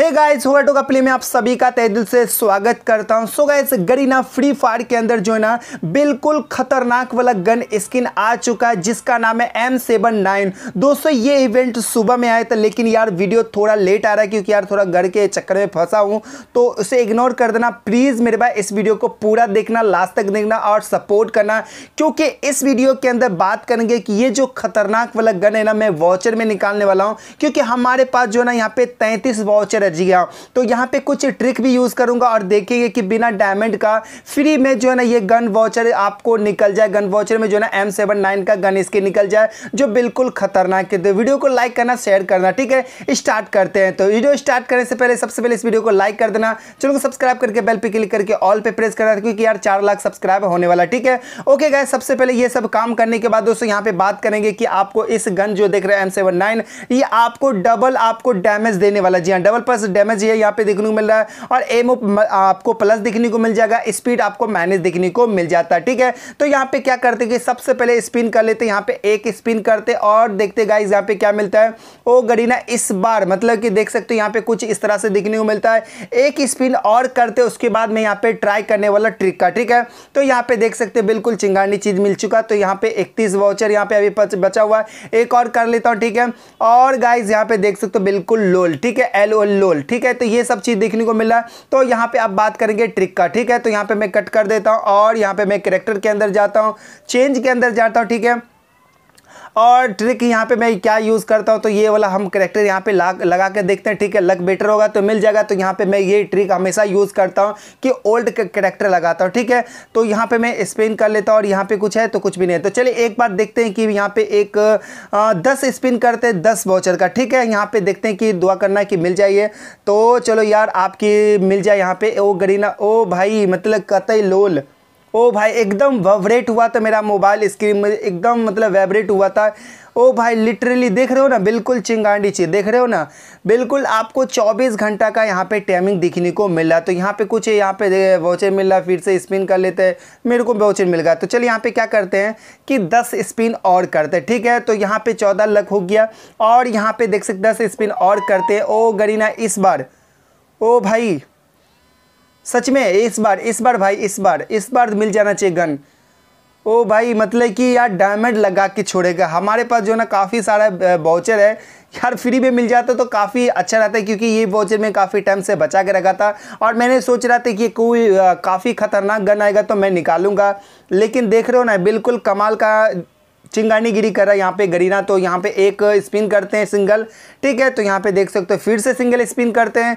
hey guys हुआटो का play में आप सभी का तय दिल से स्वागत करता हूं so guys Garena free fire के अंदर जो है ना बिल्कुल खतरनाक वाला गन स्किन आ चुका है जिसका नाम है एम सेवन नाइन दोस्तों ये इवेंट सुबह में आया था लेकिन यार वीडियो थोड़ा लेट आ रहा है क्योंकि यार थोड़ा घर के चक्कर में फंसा हूँ तो उसे इग्नोर कर देना प्लीज़ मेरे भाई इस वीडियो को पूरा देखना लास्ट तक देखना और सपोर्ट करना क्योंकि इस वीडियो के अंदर बात करेंगे कि ये जो खतरनाक वाला गन है ना मैं वॉचर में निकालने वाला हूँ क्योंकि हमारे पास जो है ना यहाँ पे तैंतीस वॉचर है कर दिया तो यहाँ पे कुछ ट्रिक भी यूज़ करूँगा और देखिए कि बिना डायमंड का फ्री में जो है ना ये गन वॉचर आपको निकल जाए गन वॉचर में जो है ना एम सेवन नाइन का गन इसके निकल जाए जो बिल्कुल खतरनाक है तो वीडियो को लाइक करना शेयर करना ठीक है स्टार्ट करते हैं तो वीडियो स्टार्ट करने से पहले सबसे पहले इस वीडियो को लाइक कर देना चैनल को सब्सक्राइब करके बेल पर क्लिक करके ऑल पर प्रेस करना क्योंकि यार चार लाख सब्सक्राइब होने वाला ठीक है ओके गाय सबसे पहले ये सब काम करने के बाद दोस्तों यहाँ पे बात करेंगे कि आपको इस गन जो देख रहे हैं एम ये आपको डबल आपको डैमेज देने वाला जी हाँ डबल पास डैमेज है यहाँ पे देखने को मिल रहा है और एम आपको प्लस देखने को मिल जाएगा स्पीड आपको माइनस देखने को मिल जाता है ठीक है तो यहाँ पे क्या करते कि सबसे पहले स्पिन कर लेते यहाँ पे एक स्पिन करते और देखते गाइज यहाँ पे क्या मिलता है ओ गरीना इस बार मतलब कि देख सकते हो यहाँ पे कुछ इस तरह से देखने को मिलता है एक स्पिन और करते उसके बाद में यहाँ पे ट्राई करने वाला ट्रिक का ठीक है तो यहाँ पे देख सकते बिल्कुल चिंगानी चीज़ मिल चुका तो यहाँ पे इकतीस वाउचर यहाँ पे अभी बचा हुआ है एक और कर लेता हूँ ठीक है और गाइज यहाँ पे देख सकते हो बिल्कुल लोल ठीक है एल ओ लोल ठीक है तो ये सब चीज़ देखने को मिला तो यहाँ पे आप बात करेंगे ट्रिक का ठीक है तो यहाँ पे मैं कट कर देता हूँ और यहाँ पे मैं करेक्टर के अंदर जाता हूँ चेंज के अंदर जाता हूँ ठीक है और ट्रिक यहाँ पे मैं क्या यूज़ करता हूँ तो ये वाला हम करेक्टर यहाँ पे ला लगा के देखते हैं ठीक है लक बेटर होगा तो मिल जाएगा तो यहाँ पे मैं ये ट्रिक हमेशा यूज़ करता हूँ कि ओल्ड करेक्टर लगाता हूँ ठीक है तो यहाँ पे मैं स्पिन कर लेता हूँ और यहाँ पे कुछ है तो कुछ भी नहीं है तो चलिए एक बार देखते हैं कि यहाँ पे एक आ, दस स्पिन करते हैं दस वाउचर का ठीक है यहाँ पर देखते हैं कि दुआ करना कि मिल जाइए तो चलो यार आपकी मिल जाए यहाँ पे ओ गरीना ओ भाई मतलब कतई लोल ओ भाई एकदम वाइब्रेट हुआ था मेरा मोबाइल स्क्रीन में एकदम मतलब वाइब्रेट हुआ था ओ भाई लिटरली देख रहे हो ना बिल्कुल चिंगांडी चीज देख रहे हो ना बिल्कुल आपको 24 घंटा का यहाँ पे टाइमिंग दिखने को मिल रहा तो यहाँ पे कुछ यहाँ पे वोचर मिल रहा फिर से स्पिन कर लेते हैं मेरे को वोचर मिल गया तो चलिए यहाँ पे क्या करते हैं कि 10 स्पिन और करते हैं ठीक है तो यहाँ पे 14 लक हो गया और यहाँ पे देख सकते दस स्पिन और करते हैं ओ गरीना इस बार ओ भाई सच में इस बार इस बार भाई इस बार इस बार मिल जाना चाहिए गन ओ भाई मतलब कि यार डायमंड लगा के छोड़ेगा हमारे पास जो ना काफ़ी सारा वाउचर है यार फ्री में मिल जाता तो काफ़ी अच्छा रहता है क्योंकि ये बाउचर में काफ़ी टाइम से बचा के रखा था और मैंने सोच रहा था कि कोई काफ़ी ख़तरनाक गन आएगा तो मैं निकालूंगा लेकिन देख रहे हो ना बिल्कुल कमाल का चिंगानी गिरी कर रहा है यहाँ पे गरीना तो यहाँ पे एक स्पिन करते हैं सिंगल ठीक है तो यहाँ पे देख सकते हो फिर से सिंगल स्पिन करते हैं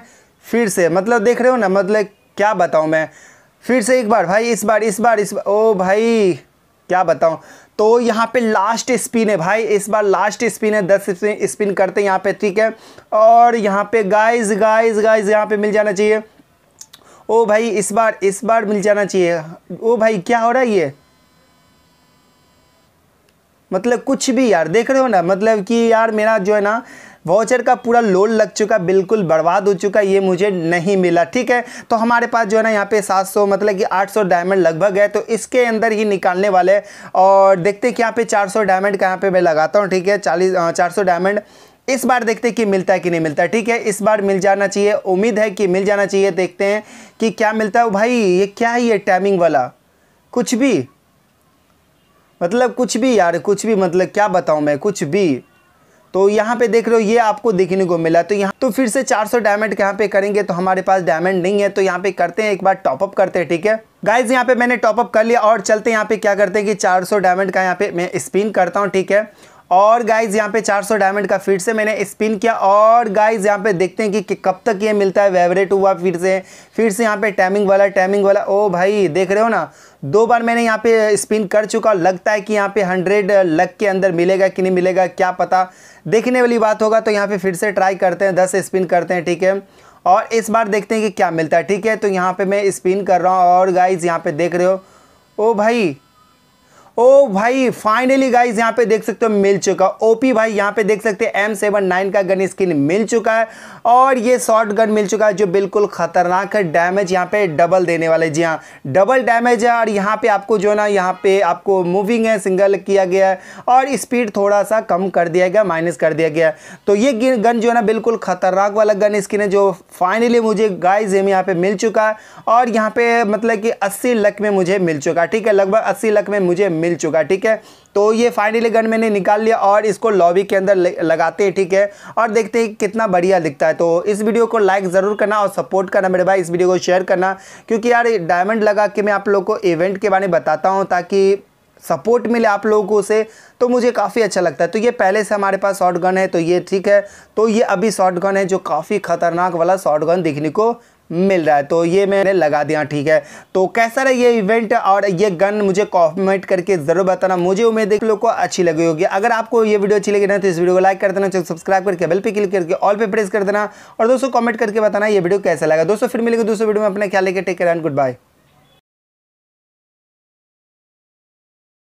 फिर से मतलब देख रहे हो ना मतलब क्या बताऊं मैं फिर से एक बार भाई इस बार इस बार इस बार ओ भाई क्या बताऊं तो यहाँ पे लास्ट स्पिन है भाई इस बार लास्ट स्पिन है दस स्पिन स्पिन करते हैं यहाँ पे ठीक है और यहाँ पे गाइस गाइस गाइस यहाँ पे मिल जाना चाहिए ओ भाई इस बार इस बार मिल जाना चाहिए ओ भाई क्या हो रहा है ये मतलब कुछ भी यार देख रहे हो ना मतलब कि यार मेरा जो है ना वाउचर का पूरा लोड लग चुका बिल्कुल बर्बाद हो चुका ये मुझे नहीं मिला ठीक है तो हमारे पास जो है ना यहाँ पे 700 मतलब कि 800 डायमंड लगभग है तो इसके अंदर ही निकालने वाले और देखते कि यहाँ पे 400 डायमंड का यहाँ पे मैं लगाता हूँ ठीक है चालीस चार डायमंड इस बार देखते हैं कि मिलता है कि नहीं मिलता ठीक है इस बार मिल जाना चाहिए उम्मीद है कि मिल जाना चाहिए देखते हैं कि क्या मिलता है भाई ये क्या है ये टाइमिंग वाला कुछ भी मतलब कुछ भी यार कुछ भी मतलब क्या बताऊँ मैं कुछ भी तो यहाँ पे देख रहे हो ये आपको देखने को मिला तो यहाँ तो फिर से 400 सौ डायमंड यहाँ पे करेंगे तो हमारे पास डायमंड नहीं है तो यहाँ पे करते हैं एक बार टॉपअप करते हैं ठीक है गाइज यहाँ पे मैंने टॉपअप कर लिया और चलते यहाँ पे क्या करते हैं कि 400 डायमंड का यहाँ पे मैं स्पिन करता हूँ ठीक है और गाइज यहाँ पे 400 डायमंड का फिर से मैंने स्पिन किया और गाइज यहाँ पे देखते हैं कि, कि कब तक ये मिलता है वेवरेट हुआ फिर से फिर से यहाँ पे टाइमिंग वाला टाइमिंग वाला ओ भाई देख रहे हो ना दो बार मैंने यहाँ पे स्पिन कर चुका लगता है कि यहाँ पे हंड्रेड लक के अंदर मिलेगा कि नहीं मिलेगा क्या पता देखने वाली बात होगा तो यहाँ पर फिर से ट्राई करते हैं दस स्पिन करते हैं ठीक है और इस बार देखते हैं कि क्या मिलता है ठीक है तो यहाँ पर मैं स्पिन कर रहा हूँ और गाइज यहाँ पे देख रहे हो ओ भाई ओ भाई फाइनली गाइज यहाँ पे देख सकते हो मिल चुका ओपी भाई यहाँ पे देख सकते हैं एम सेवन नाइन का गन स्किन मिल चुका है और ये शॉर्ट गन मिल चुका है जो बिल्कुल खतरनाक है डैमेज यहाँ पे डबल देने वाले जी हाँ डबल डैमेज है और यहाँ पे आपको जो है ना यहाँ पे आपको मूविंग है सिंगल किया गया है और स्पीड थोड़ा सा कम कर दिया गया माइनस कर दिया गया तो ये गन जो है ना बिल्कुल खतरनाक वाला गन स्किन है जो फाइनली मुझे गाइज एम यहाँ पे मिल चुका है और यहाँ पे मतलब कि अस्सी लक में मुझे मिल चुका है ठीक है लगभग अस्सी लक में मुझे मिल चुका ठीक है तो ये फाइनली गन मैंने निकाल लिया और इसको लॉबी के अंदर लगाते हैं ठीक है और देखते हैं कितना बढ़िया दिखता है तो इस वीडियो को लाइक ज़रूर करना और सपोर्ट करना मेरे भाई इस वीडियो को शेयर करना क्योंकि यार डायमंड लगा के मैं आप लोग को इवेंट के बारे में बताता हूँ ताकि सपोर्ट मिले आप लोगों को उसे तो मुझे काफ़ी अच्छा लगता है तो ये पहले से हमारे पास शॉर्ट गन है तो ये ठीक है तो ये अभी शॉर्ट गन है जो काफ़ी खतरनाक वाला शॉर्ट गन देखने को मिल रहा है तो ये मैंने लगा दिया ठीक है तो कैसा रहा ये इवेंट और ये गन मुझे कॉमेंट करके ज़रूर बताना मुझे उम्मीद है कि लोग को अच्छी लगी होगी अगर आपको ये वीडियो अच्छी लगी ना तो इस वीडियो को लाइक कर देना चैनल सब्सक्राइब करके बेल पे क्लिक करके ऑल पे प्रेस कर देना और दोस्तों कमेंट करके बताना ये वीडियो कैसा लगा दोस्तों फिर मिलेगा दोस्तों वीडियो में अपने ख्याल लेकर टेक एंड गुड बाय